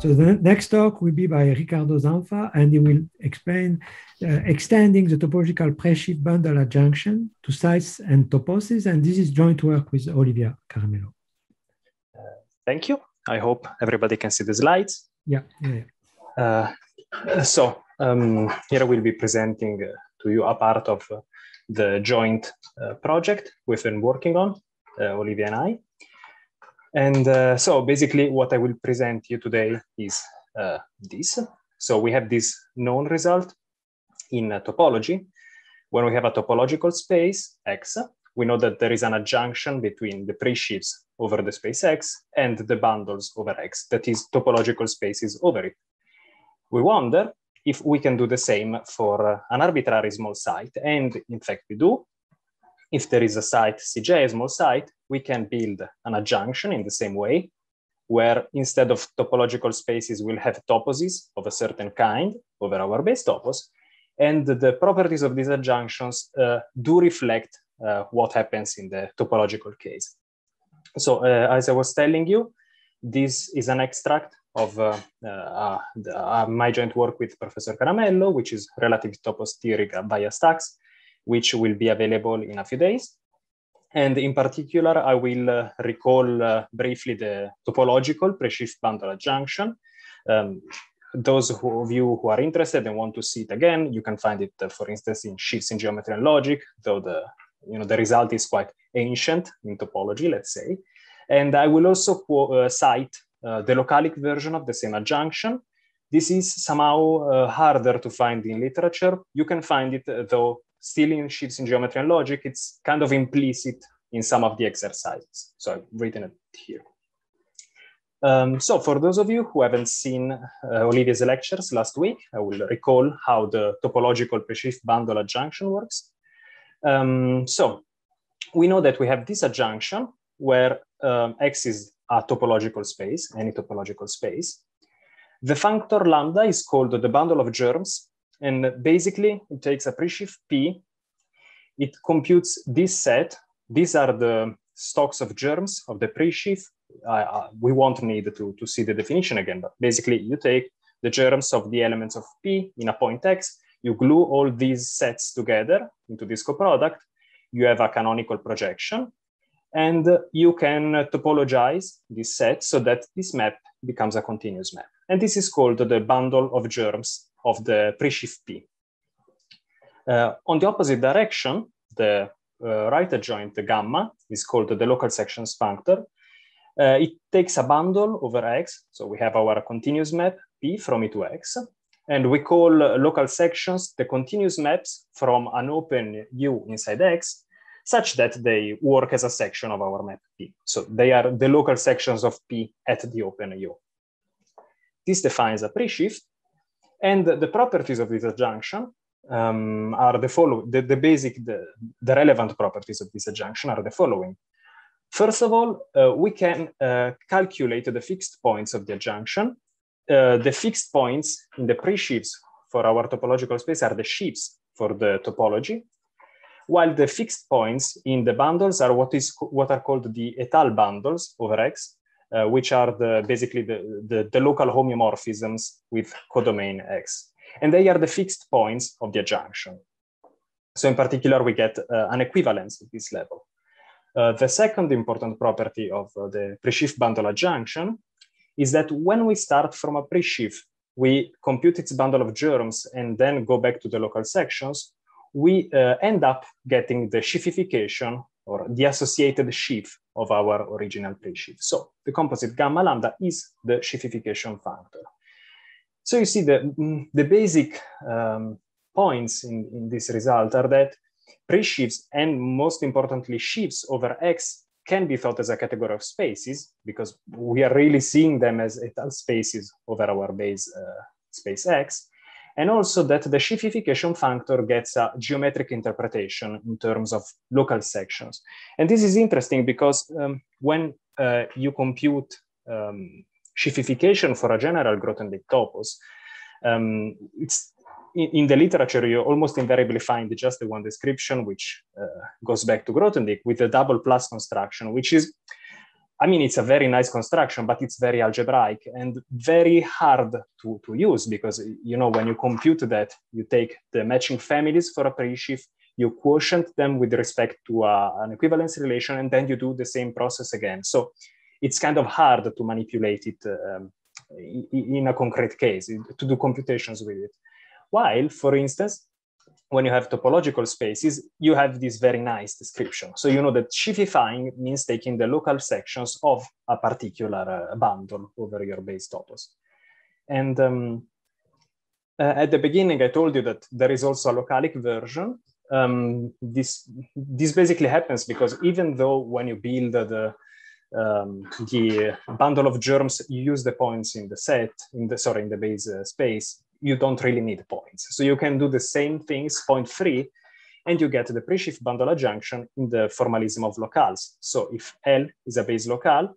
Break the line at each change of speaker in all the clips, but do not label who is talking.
So the next talk will be by Ricardo Zanfa, and he will explain uh, extending the topological pre-shift bundle adjunction to sites and toposes. And this is joint work with Olivia Carmelo. Uh, thank you. I hope everybody can see the slides. Yeah. yeah, yeah. Uh, so um, here I will be presenting uh, to you a part of uh, the joint uh, project we've been working on, Olivia and I. And uh, so basically what I will present you today is uh, this. So we have this known result in topology. When we have a topological space X, we know that there is an adjunction between the presheaves over the space X and the bundles over X, that is topological spaces over it. We wonder if we can do the same for uh, an arbitrary small site, and in fact we do, if there is a site Cj, a small site, we can build an adjunction in the same way, where instead of topological spaces, we'll have toposes of a certain kind over our base topos. And the properties of these adjunctions uh, do reflect uh, what happens in the topological case. So uh, as I was telling you, this is an extract of uh, uh, uh, my joint work with Professor Caramello, which is relative topos theory via stacks which will be available in a few days. And in particular, I will uh, recall uh, briefly the topological pre-shift bundle adjunction. Um, those who, of you who are interested and want to see it again, you can find it, uh, for instance, in Shifts in Geometry and Logic, though the, you know, the result is quite ancient in topology, let's say. And I will also uh, cite uh, the localic version of the same adjunction. This is somehow uh, harder to find in literature. You can find it, though, still in sheets in geometry and logic, it's kind of implicit in some of the exercises. So I've written it here. Um, so for those of you who haven't seen uh, Olivia's lectures last week, I will recall how the topological pre-shift bundle adjunction works. Um, so we know that we have this adjunction where um, X is a topological space, any topological space. The functor lambda is called the bundle of germs and basically, it takes a preshift P. It computes this set. These are the stocks of germs of the preshift. Uh, we won't need to, to see the definition again, but basically you take the germs of the elements of P in a point X, you glue all these sets together into this coproduct, you have a canonical projection, and you can topologize this set so that this map becomes a continuous map. And this is called the bundle of germs of the preshift P. Uh, on the opposite direction, the uh, right adjoint the gamma is called the local sections functor. Uh, it takes a bundle over X. So we have our continuous map P from E to X. And we call local sections the continuous maps from an open U inside X such that they work as a section of our map P. So they are the local sections of P at the open U. This defines a preshift and the properties of this adjunction um, are the following, the, the basic, the, the, relevant properties of this adjunction are the following. First of all, uh, we can uh, calculate the fixed points of the adjunction. Uh, the fixed points in the pre-shifts for our topological space are the sheaves for the topology, while the fixed points in the bundles are what is what are called the etal bundles over X, uh, which are the basically the, the, the, local homeomorphisms with codomain X. And they are the fixed points of the adjunction. So in particular, we get uh, an equivalence at this level. Uh, the second important property of uh, the pre-shift bundle adjunction is that when we start from a pre-shift, we compute its bundle of germs and then go back to the local sections, we uh, end up getting the shifification or the associated sheaf of our original pre-sheaf. So the composite gamma lambda is the sheafification factor. So you see the, mm, the basic um, points in, in this result are that pre-sheaves and most importantly sheaves over X can be thought as a category of spaces because we are really seeing them as etal spaces over our base uh, space X and also that the shifification factor gets a geometric interpretation in terms of local sections. And this is interesting because um, when uh, you compute um, for a general Grothendieck topos, um, it's in, in, the literature, you almost invariably find just the one description, which uh, goes back to Grothendieck with the double plus construction, which is I mean, it's a very nice construction, but it's very algebraic and very hard to, to use because, you know, when you compute that, you take the matching families for a pre-shift, you quotient them with respect to uh, an equivalence relation, and then you do the same process again. So it's kind of hard to manipulate it um, in a concrete case, to do computations with it. While, for instance, when you have topological spaces, you have this very nice description. So you know that sheafifying means taking the local sections of a particular uh, bundle over your base topos. And um, uh, at the beginning, I told you that there is also a localic version. Um, this, this basically happens because even though when you build the, um, the bundle of germs, you use the points in the set, in the, sorry, in the base uh, space, you don't really need points. So you can do the same things point free and you get the preshift bundle adjunction in the formalism of locals. So if L is a base locale,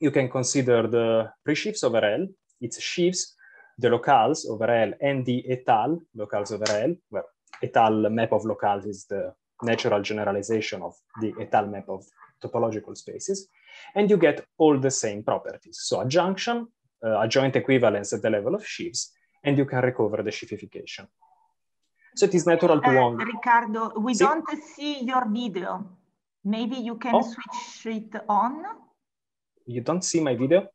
you can consider the preshifts over L, its sheaves, the locales over L, and the etal locales over L, well, etal map of locales is the natural generalization of the etal map of topological spaces, and you get all the same properties. So adjunction, uh, joint equivalence at the level of sheaves, and you can recover the shifification. So it is natural to uh, wander. Ricardo, we see? don't see your video. Maybe you can oh. switch it on. You don't see my video?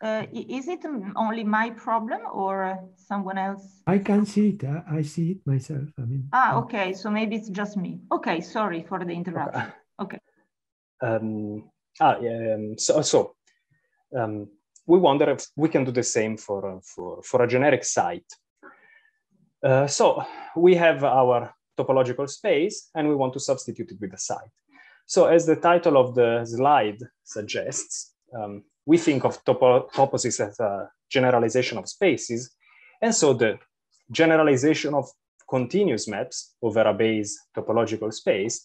Uh, is it only my problem or someone else? I can see it. I, uh, I see it myself. I mean. Ah, okay. So maybe it's just me. Okay. Sorry for the interruption. Okay. okay. Um, ah, yeah, um, so, so um, we wonder if we can do the same for, uh, for, for a generic site. Uh, so we have our topological space and we want to substitute it with a site. So as the title of the slide suggests, um, we think of topo toposes as a generalization of spaces. And so the generalization of continuous maps over a base topological space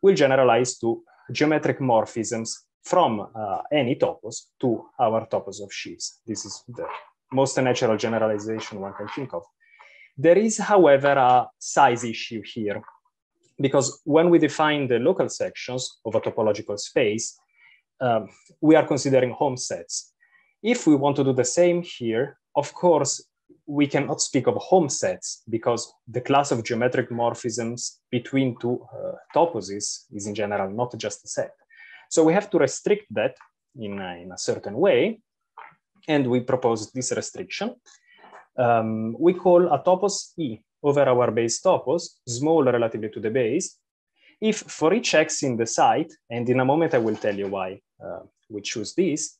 will generalize to geometric morphisms from uh, any topos to our topos of sheaves. This is the most natural generalization one can think of. There is, however, a size issue here, because when we define the local sections of a topological space, um, we are considering home sets. If we want to do the same here, of course, we cannot speak of home sets because the class of geometric morphisms between two uh, toposes is in general not just a set. So we have to restrict that in a, in a certain way. And we propose this restriction. Um, we call a topos E over our base topos, small relatively to the base, if for each x in the site, and in a moment I will tell you why uh, we choose this,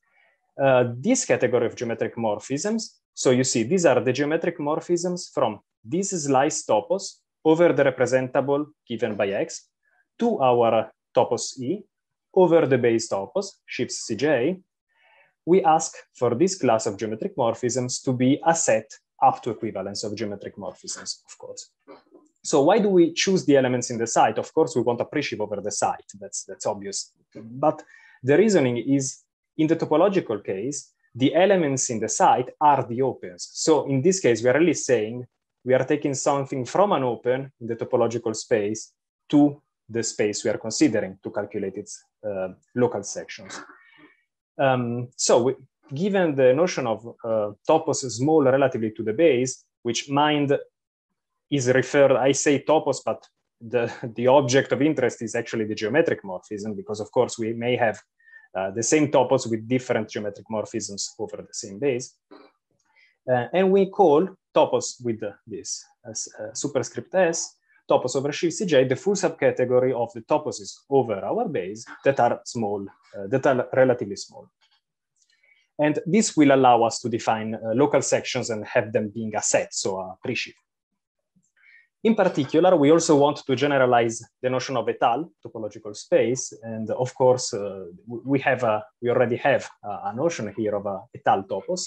uh, this category of geometric morphisms, so you see these are the geometric morphisms from this slice topos over the representable given by x to our topos E, over the base topos, shifts Cj, we ask for this class of geometric morphisms to be a set up to equivalence of geometric morphisms, of course. So why do we choose the elements in the site? Of course, we want a appreciative over the site. That's, that's obvious. But the reasoning is in the topological case, the elements in the site are the opens. So in this case, we are really saying we are taking something from an open in the topological space to the space we are considering to calculate its uh, local sections. Um, so we, given the notion of uh, topos small relatively to the base, which mind is referred, I say topos, but the, the object of interest is actually the geometric morphism, because of course we may have uh, the same topos with different geometric morphisms over the same base. Uh, and we call topos with the, this uh, superscript S topos over shift cj, the full subcategory of the toposes over our base that are small, uh, that are relatively small. And this will allow us to define uh, local sections and have them being a set, so a pre In particular, we also want to generalize the notion of etal, topological space. And of course, uh, we, have a, we already have a, notion here of a etal topos.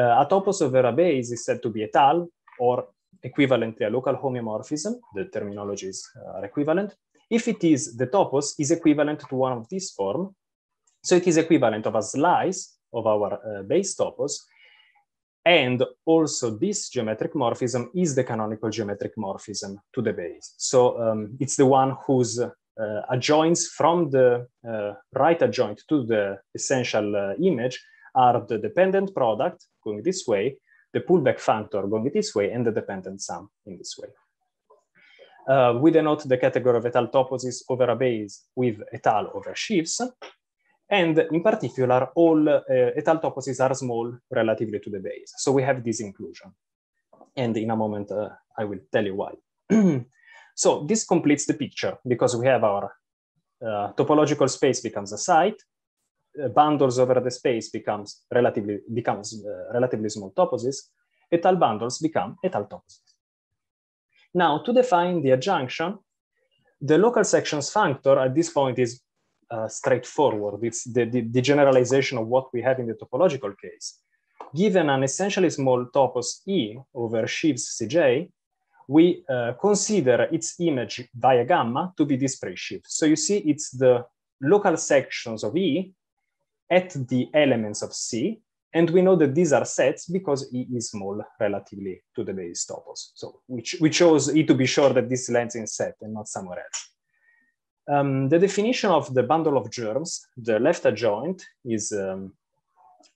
Uh, a topos over a base is said to be etal, or Equivalent to a local homeomorphism, the terminologies uh, are equivalent. If it is, the topos is equivalent to one of these form, so it is equivalent of a slice of our uh, base topos, and also this geometric morphism is the canonical geometric morphism to the base. So um, it's the one whose uh, adjoints from the uh, right adjoint to the essential uh, image are the dependent product, going this way, the pullback functor going this way and the dependent sum in this way. Uh, we denote the category of etal toposes over a base with etal over sheaves. And in particular, all uh, etal toposes are small relatively to the base. So we have this inclusion. And in a moment, uh, I will tell you why. so this completes the picture because we have our uh, topological space becomes a site, uh, bundles over the space becomes relatively becomes uh, relatively small toposes, etal bundles become etal toposes. Now, to define the adjunction, the local sections functor at this point is uh, straightforward. It's the, the, the, generalization of what we have in the topological case. Given an essentially small topos E over sheaves Cj, we uh, consider its image via gamma to be this pre-sheaf. So you see it's the local sections of E at the elements of C. And we know that these are sets because E is small relatively to the base topos. So which we chose E to be sure that this lens in set and not somewhere else. Um, the definition of the bundle of germs, the left adjoint is um,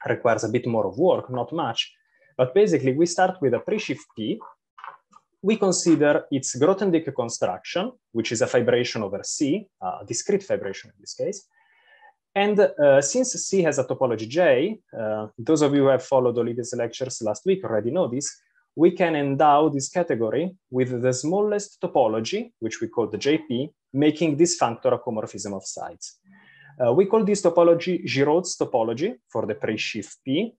requires a bit more of work, not much. But basically, we start with a pre-shift P. We consider its Grothendieck construction, which is a vibration over C, a discrete vibration in this case, and uh, since C has a topology J, uh, those of you who have followed Olivia's lectures last week already know this, we can endow this category with the smallest topology, which we call the JP, making this functor a comorphism of sides. Uh, we call this topology Giraud's topology for the pre-shift P.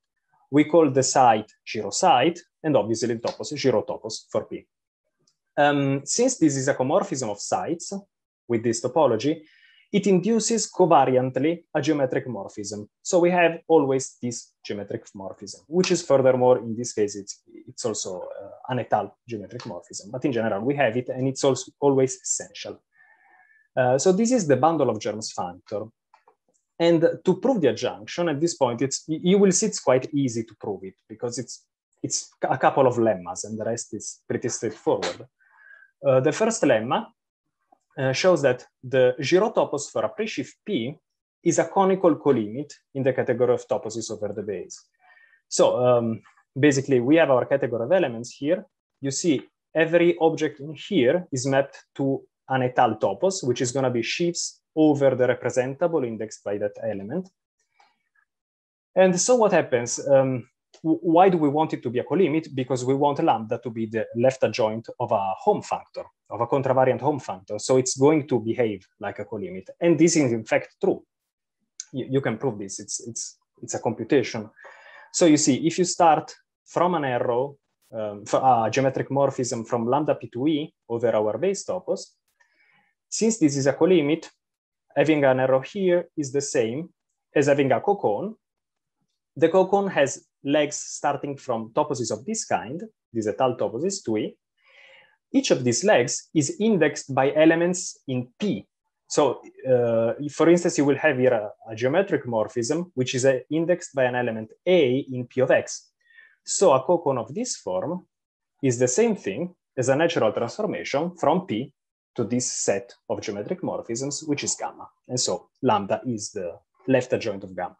We call the site Giraud site, and obviously the topos Giraud topos for P. Um, since this is a comorphism of sites with this topology, it induces covariantly a geometric morphism. So we have always this geometric morphism, which is furthermore, in this case, it's, it's also uh, an etal geometric morphism, but in general, we have it and it's also always essential. Uh, so this is the bundle of germs functor. And to prove the adjunction at this point, it's you will see it's quite easy to prove it because it's it's a couple of lemmas and the rest is pretty straightforward. Uh, the first lemma uh, shows that the zero topos for a preshift P is a conical colimit in the category of toposes over the base. So um, basically, we have our category of elements here. You see every object in here is mapped to an etal topos, which is going to be sheaves over the representable indexed by that element. And so what happens? Um, why do we want it to be a colimit? Because we want lambda to be the left adjoint of a home functor, of a contravariant home functor. So it's going to behave like a colimit. And this is in fact true. You, you can prove this, it's, it's, it's a computation. So you see, if you start from an arrow, um, for, geometric morphism from lambda p to e over our base topos, since this is a colimit, having an arrow here is the same as having a cocon. The cocon has legs starting from toposes of this kind, these etal toposes, 2e, each of these legs is indexed by elements in P. So uh, for instance, you will have here a, a geometric morphism, which is uh, indexed by an element A in P of X. So a cocon of this form is the same thing as a natural transformation from P to this set of geometric morphisms, which is gamma. And so lambda is the left adjoint of gamma.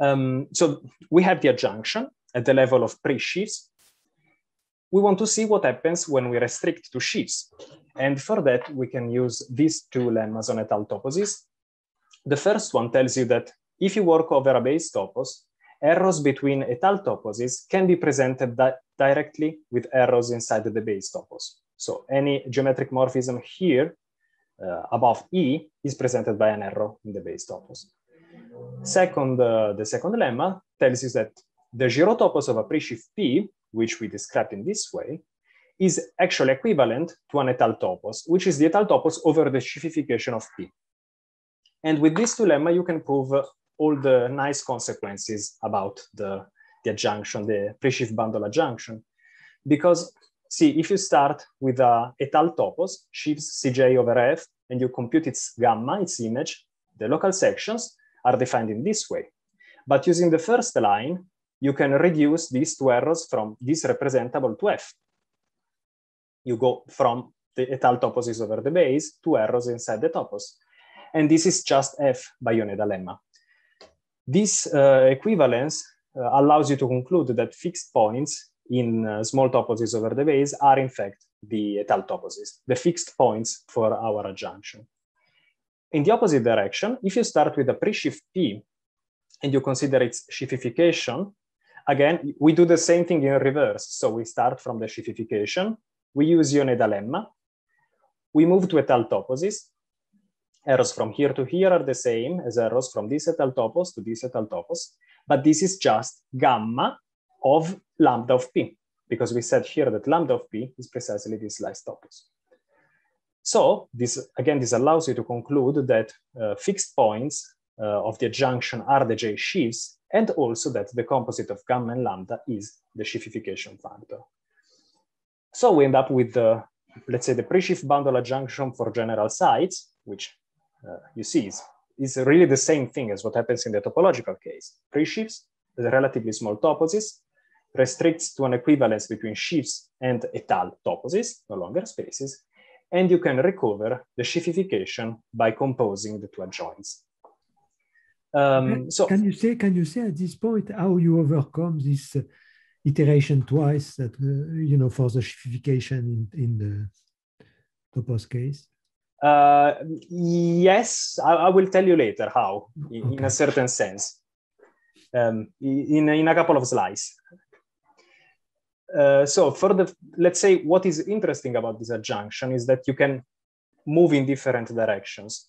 Um, so we have the adjunction at the level of pre-sheaves. We want to see what happens when we restrict to sheaves. And for that, we can use these two lemmas et al. toposes. The first one tells you that if you work over a base topos, errors between et al. toposes can be presented di directly with errors inside the base topos. So any geometric morphism here uh, above E is presented by an error in the base topos. Second, uh, the second lemma tells us that the zero topos of a preshift P, which we described in this way, is actually equivalent to an etal topos, which is the etal topos over the shiftification of P. And with this two lemma, you can prove uh, all the nice consequences about the, the adjunction, the preshift bundle adjunction. Because see, if you start with a etal topos, shifts Cj over F, and you compute its gamma, its image, the local sections, are defined in this way. But using the first line, you can reduce these two errors from this representable to F. You go from the etal toposes over the base to errors inside the topos. And this is just F by Yoneda lemma. This uh, equivalence uh, allows you to conclude that fixed points in uh, small toposes over the base are in fact the etal toposes, the fixed points for our adjunction. In the opposite direction, if you start with a pre-shift P and you consider its shiftification, again, we do the same thing in reverse. So we start from the shiftification, we use Yoneda lemma, we move to a tal Errors from here to here are the same as errors from this etal topos to this etal topos, but this is just gamma of lambda of p, because we said here that lambda of p is precisely this last topos. So this again, this allows you to conclude that uh, fixed points uh, of the junction are the J sheaves, and also that the composite of gamma and lambda is the sheafification factor. So we end up with the, let's say, the pre-sheaf bundle adjunction for general sites, which uh, you see is, is really the same thing as what happens in the topological case. Pre-sheaves, relatively small toposes, restricts to an equivalence between sheaves and etal toposes, no longer spaces, and you can recover the sheathification by composing the two joints. Um, so can you say can you say at this point how you overcome this uh, iteration twice that uh, you know for the sheathification in, in the topos case? Uh, yes, I, I, will tell you later how, in, okay. in a certain sense, um, in, in a couple of slides. Uh, so for the let's say what is interesting about this adjunction is that you can move in different directions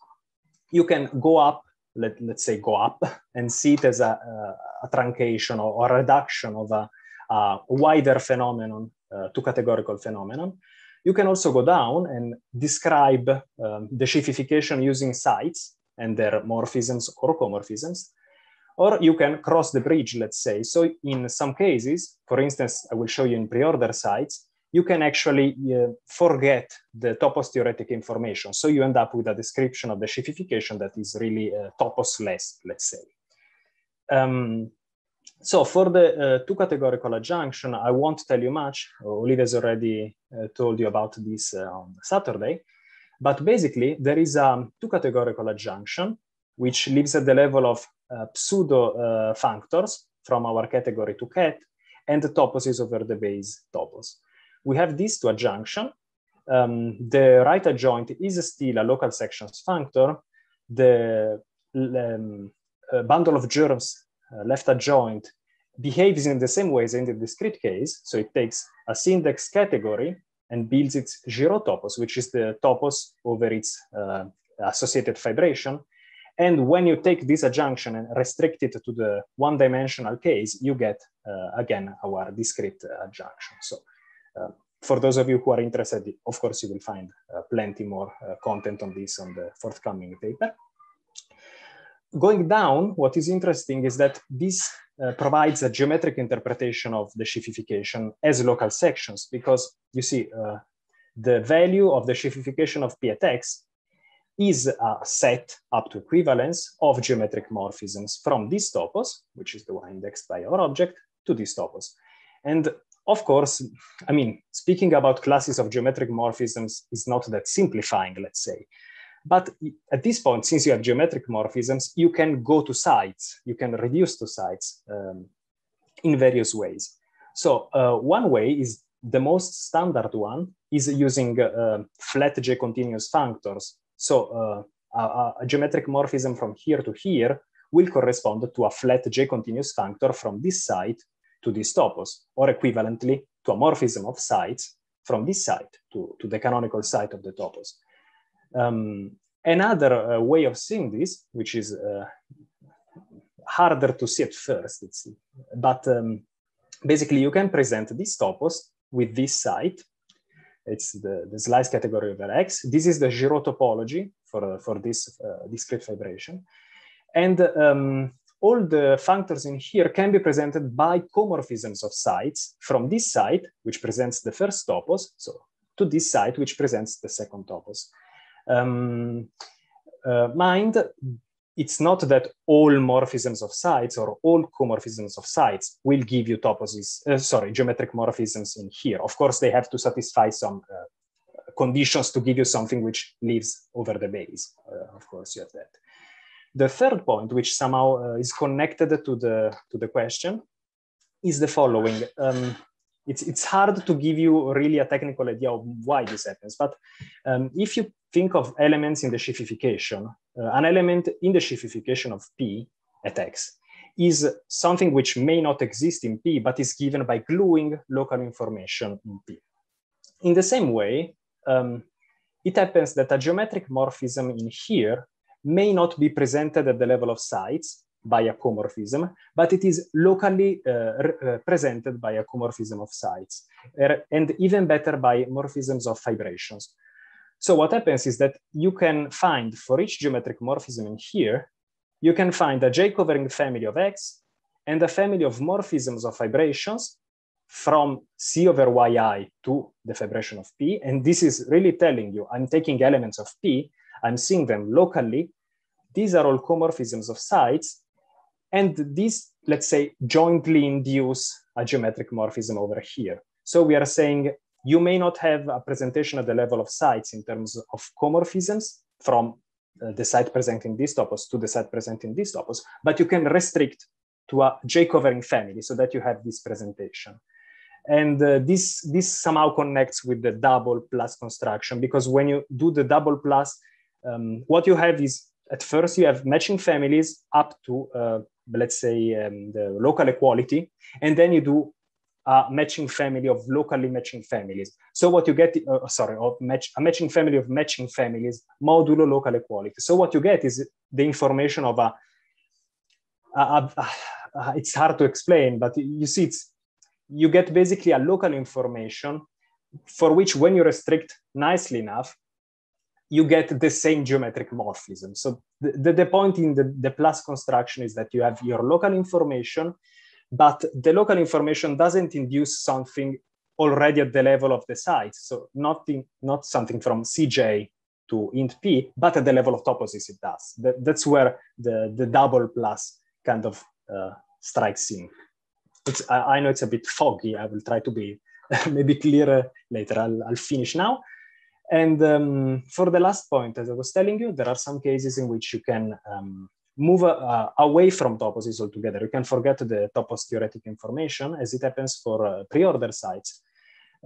you can go up let, let's say go up and see it as a, a, uh, a truncation or, or, reduction of a, a wider phenomenon uh, to categorical phenomenon you can also go down and describe um, the shifification using sites and their morphisms or comorphisms or you can cross the bridge, let's say. So in some cases, for instance, I will show you in pre-order sites, you can actually uh, forget the topos theoretic information. So you end up with a description of the shiftification that is really uh, toposless, let's say. Um, so for the uh, two categorical adjunction, I won't tell you much. Olivia's already uh, told you about this uh, on Saturday. But basically, there is a um, two categorical adjunction, which lives at the level of uh, pseudo uh, functors from our category to cat, and the toposes over the base topos. We have these to a junction. Um, the right adjoint is still a local sections functor. The um, uh, bundle of germs left adjoint behaves in the same way as in the discrete case. So it takes a syntax category and builds its zero topos, which is the topos over its uh, associated vibration, and when you take this adjunction and restrict it to the one-dimensional case, you get, uh, again, our discrete adjunction. So uh, for those of you who are interested, of course, you will find uh, plenty more uh, content on this on the forthcoming paper. Going down, what is interesting is that this uh, provides a geometric interpretation of the shifification as local sections, because you see, uh, the value of the shifification of p at x is a set up to equivalence of geometric morphisms from this topos, which is the one indexed by our object, to this topos. And of course, I mean, speaking about classes of geometric morphisms is not that simplifying, let's say. But at this point, since you have geometric morphisms, you can go to sites, you can reduce to sites um, in various ways. So uh, one way is the most standard one is using uh, flat J continuous functors so uh, a, a geometric morphism from here to here will correspond to a flat J continuous functor from this site to this topos, or equivalently to a morphism of sites from this site to, to the canonical site of the topos. Um, another uh, way of seeing this, which is uh, harder to see at first, but um, basically you can present this topos with this site it's the, the slice category over X. This is the Giraud topology for, for this uh, discrete vibration. And um, all the functors in here can be presented by comorphisms of sites from this site, which presents the first topos, so to this site, which presents the second topos. Um, uh, mind, it's not that all morphisms of sites or all comorphisms of sites will give you toposes, uh, sorry, geometric morphisms in here. Of course, they have to satisfy some uh, conditions to give you something which lives over the base. Uh, of course, you have that. The third point, which somehow uh, is connected to the, to the question, is the following. Um, it's, it's hard to give you really a technical idea of why this happens, but um, if you think of elements in the shifification. Uh, an element in the shifification of P at X is something which may not exist in P, but is given by gluing local information in P. In the same way, um, it happens that a geometric morphism in here may not be presented at the level of sites by a comorphism, but it is locally uh, uh presented by a comorphism of sites, er, and even better by morphisms of vibrations. So what happens is that you can find for each geometric morphism in here, you can find a J covering family of X and a family of morphisms of vibrations from C over yi to the vibration of P. And this is really telling you, I'm taking elements of P, I'm seeing them locally. These are all comorphisms of sites. And these, let's say, jointly induce a geometric morphism over here. So we are saying you may not have a presentation at the level of sites in terms of comorphisms from uh, the site presenting this topos to the site presenting this topos, but you can restrict to a J covering family so that you have this presentation. And uh, this, this somehow connects with the double plus construction because when you do the double plus, um, what you have is at first you have matching families up to uh, let's say um, the local equality, and then you do uh, matching family of locally matching families. So what you get, uh, uh sorry, of match, a matching family of matching families modulo local equality. So what you get is the information of a, a, a, a it's hard to explain, but you see, it's, you get basically a local information for which when you restrict nicely enough, you get the same geometric morphism. So the, the, the point in the, the plus construction is that you have your local information but the local information doesn't induce something already at the level of the site. So nothing, not something from CJ to int p, but at the level of toposes it does. That, that's where the, the double plus kind of uh, strikes in. It's, I, I, know it's a bit foggy. I will try to be maybe clearer later. I'll, I'll finish now. And um, for the last point, as I was telling you, there are some cases in which you can um, move uh, away from toposes altogether. You can forget the topos theoretic information as it happens for uh, pre-order sites.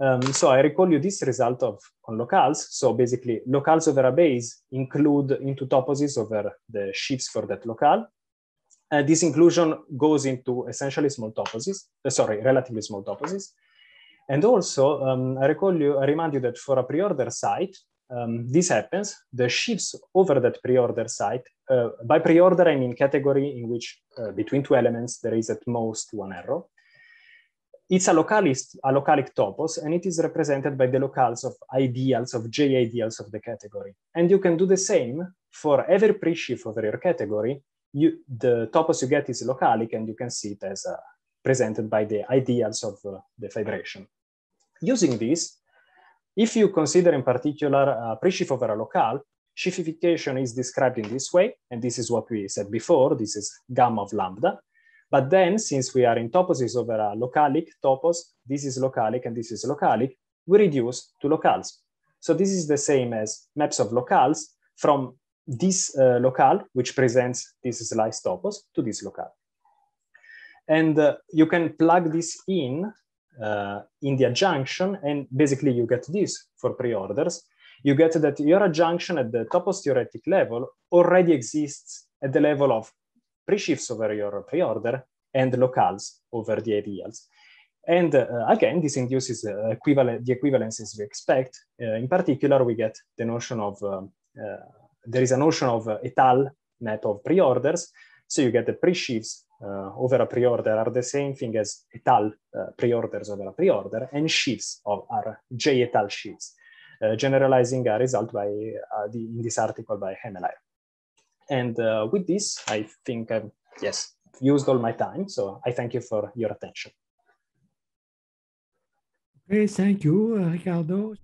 Um, so I recall you this result of on locals. So basically locals over a base include into toposes over the sheaves for that locale. Uh, this inclusion goes into essentially small toposes, uh, sorry, relatively small toposes. And also, um, I recall you, I remind you that for a pre-order site, um, this happens, the shifts over that pre-order site, uh, by pre-order I mean category in which uh, between two elements there is at most one arrow. It's a localist, a localic topos, and it is represented by the locals of ideals, of J ideals of the category. And you can do the same for every pre-shift over your category. You, the topos you get is localic, and you can see it as uh, presented by the ideals of uh, the federation. Using this, if you consider in particular uh, pre-shift over a local shiftification is described in this way, and this is what we said before, this is gamma of lambda. But then, since we are in toposes over a localic topos, this is localic and this is localic, we reduce to locales. So this is the same as maps of locales from this uh, locale, which presents this slice topos, to this locale. And uh, you can plug this in uh, in the adjunction, and basically you get this for pre-orders. You get that your adjunction at the topos theoretic level already exists at the level of pre-shifts over your pre-order and locales over the ideals. And uh, again, this induces uh, equivalent, the equivalences we expect. Uh, in particular, we get the notion of, um, uh, there is a notion of uh, etal net of pre-orders, so you get the pre-sheaves uh, over a pre-order are the same thing as etal uh, pre-orders over a pre-order, and sheaves of, are J etal sheaves, uh, generalizing a result by uh, the, in this article by Hemeler. And uh, with this, I think I've, yes, used all my time. So I thank you for your attention. Okay, thank you, uh, Ricardo.